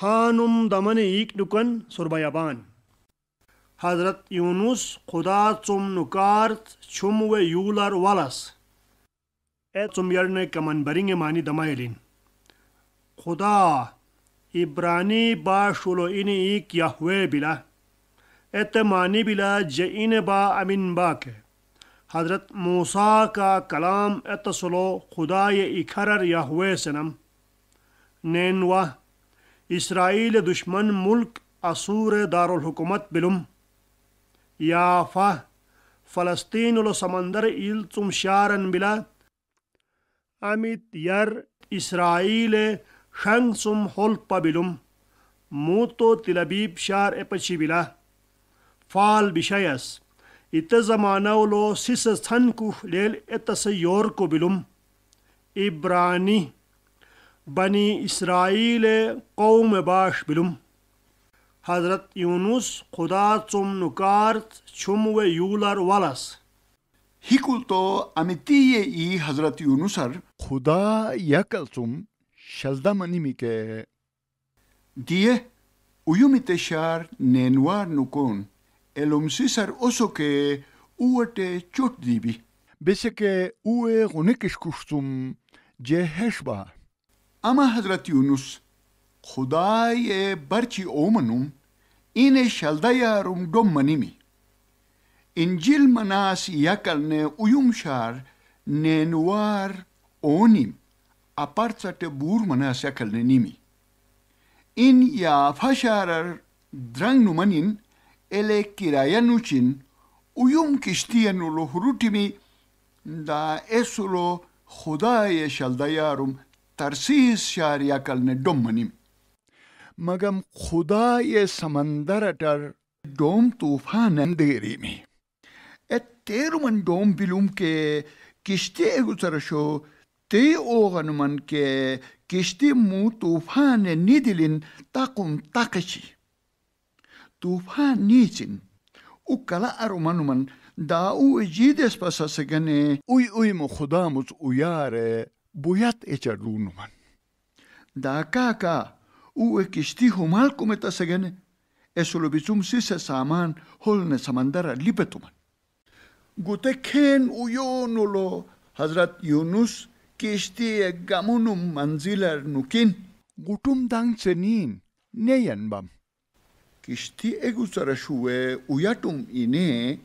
थानुम दमन इक नुकन सुरबयाबान हजरत यूनुस खुदा चुम नुकार छुम व यूलर वालस ए चुम यरने कमन बरिंगे मानी दमायलिन खुदा इब्रानी बाशुलो इन ईक यहवे बिला एत मानी बिला जे इन बा अमिन बाक हजरत मूसा का कलाम एत सुलो खुदा ये इखरर यहवे सनम नैनवा इसराइल दुश्मन मुल्क असूर दारकूमत बिलुम याफा फ़लस्तीन समंदर इल तुम शारन बिला अमित यर इसराइल शंग सुम होल पबिलुम मूतो तिलबीब शार एपची बिला फाल बिशयस इत जमाना सिस थन कुह लेल एतस योर को बिलुम इब्रानी Bani İsrail'e kavme baş bilum. Hazret Yunus Kuda tüm nukart çum ve yular valas. Hikul to amitiye i Hazret Yunusar. Kuda yakal tüm şalda manimi ke. Diye uyumite şar nenuar nukon. Elomsisar oso ke uate çot dibi. Bese ke ue gunekiş kustum ceheş var. اما حضرت یونس خدای برچی اومنوم این شلده یارم دوم منیمی انجیل مناس یکلنه اویم شار نینوار اونیم اپارتسات بور مناس یکلنه نیمی این یا فشار درنگ نومنین اله کرایه نوچین اویم نولو لحروتیمی دا ایسولو خدای شلده یارم तरसीस Shariya कल ने डोम money मगम खुदा ये समंदर अटर डोम तूफान अंधेरी में ए तेरु मन डोम बिलुम के किश्ते गुजर शो ते ओगनुमन के किश्ते मु तूफान निदिलिन ताकुम ताकशी तूफान नीचिन उकला u kala दाऊ जीदेस u ejides उई उई मु खुदा khudamut Uyare buyat echa runuman. Da kaka u ekisti humal kumeta segene, eso lo bizum sise saman holne samandara lipetuman. Gute ken uyonulo, Hazrat Yunus, kisti e gamunum manzilar nukin. Gutum dang senin, neyan bam. Kisti e gusarashuwe uyatum ine,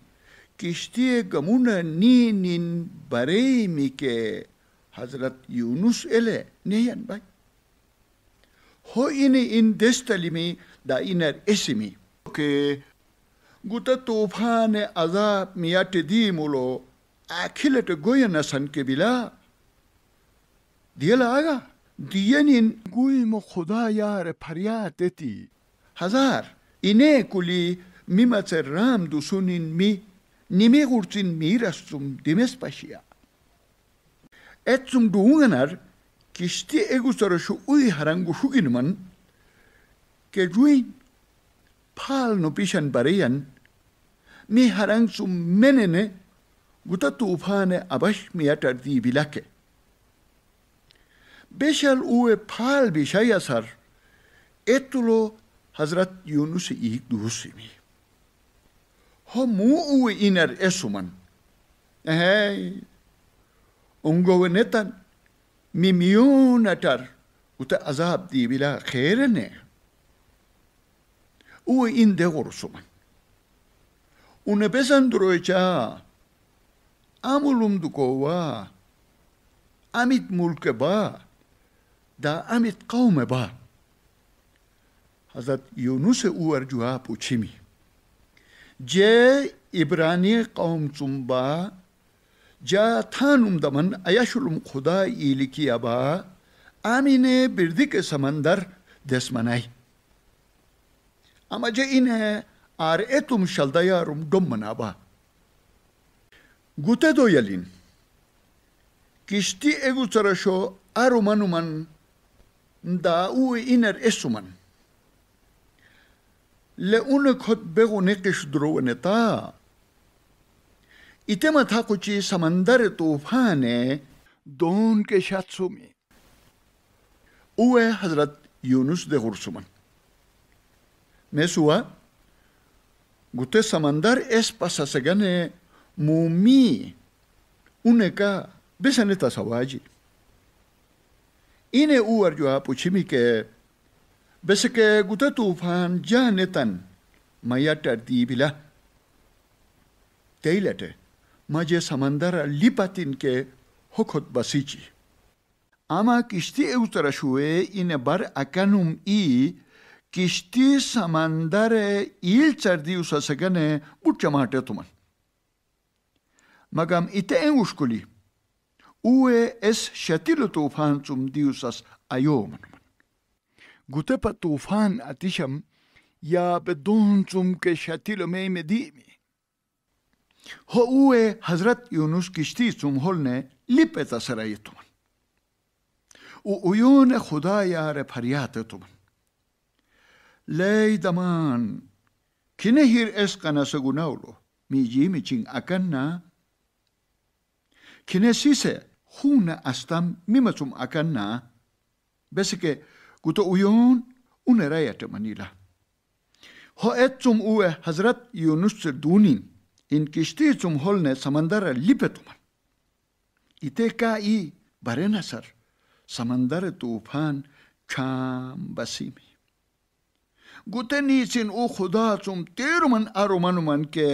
kisti e gamuna ninin bareimike. ke حضرت یونس اله نیان بای هو این این دستالی می دا این ار اسی که گوتا توفان عذاب میات دی مولو اکیلت گوی نسان که بلا دیل آگا دیانین گوی مو خدا یار پریا دیتی هزار اینه کلی میمت رام دوسون می نمی گرسین می رستم Etzum duunganar kisti egusara shu ui harangu shuginman ke juin pal no pishan bareyan mi harang sum menene guta tufane abash miyatar di bilake. beshal uve pal bir şey yazar. Ettulo Hazret Yunus iyi duhusimi. ho mu uve inar esuman. Hey, اون گو نتن می میون اتر او تا عذاب دی بلا خیر نه او این ده گرسو من اون بسن دروی چا امولوم دکو و امیت ملک با دا امیت قوم با حضرت یونس او ار جواب او چیمی جه ابرانی قوم چون با Jatanum daman ayaşulum kuda iyiliki yaba amine birdik samandar desmanay. Amaca ine ar etum şaldayarum dommanaba. Gute doyalin. Kişti egutaraşo arumanuman da u iner esuman. Le unek hot begu nekiş droveneta. इतम था कुछ समंदर तूफान दोन के शात्सों में उए हजरत यूनुस दे गुरसुमन मैं सुआ गुते समंदर एस पसगने मुमी उनका बेसने तसवाजी इन्हें ऊ उवर जो आप उछिमी के बेस के गुते तूफान जाने तन मैया टर्दी बिला तेलटे मजे समंदर लिपतिन के होखत बसीची आमा किश्ती उतर शुए इन बर अकनुम ई किश्ती समंदर ईल चर्दी उस सगन बुट चमाटे तुमन मगम इते उश्कुली उए एस शतिल तूफान चुम दिवसस अयो गुतप तूफान अतिशम या बेदोन चुम के शतिल में में दीमी Ho ue Hazrat Yunus kishti sumholne lipeta sarayetuman. U uyune hudaya repariyatetuman. Ley daman kinehir eskana segunaulo mi jimi chin akanna sise huna astam mimatum akanna besike guto uyon uneraya manila. Ho etum ue Hazrat Yunus dunin इन किश्ती चुम whole ने समंदर लिपे तुमन इते का ई बरे ना सर समंदर तूफान खाम बसी में गुते नीचिन ओ खुदा चुम तेरुमन आरुमनुमन के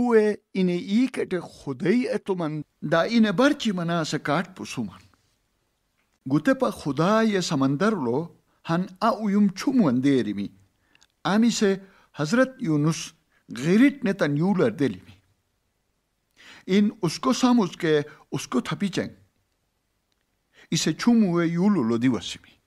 उए इने ई कटे खुदई अतुमन दा इने बर्ची मना से काट पुसुमन गुते पा खुदा ये समंदर लो हन आ उयुम छुमवन देरिमी आमी से हजरत Yunus gayretneten juler delimi. In usko samus ke usko tapicen. Ise çumuve yulu lo divasimi.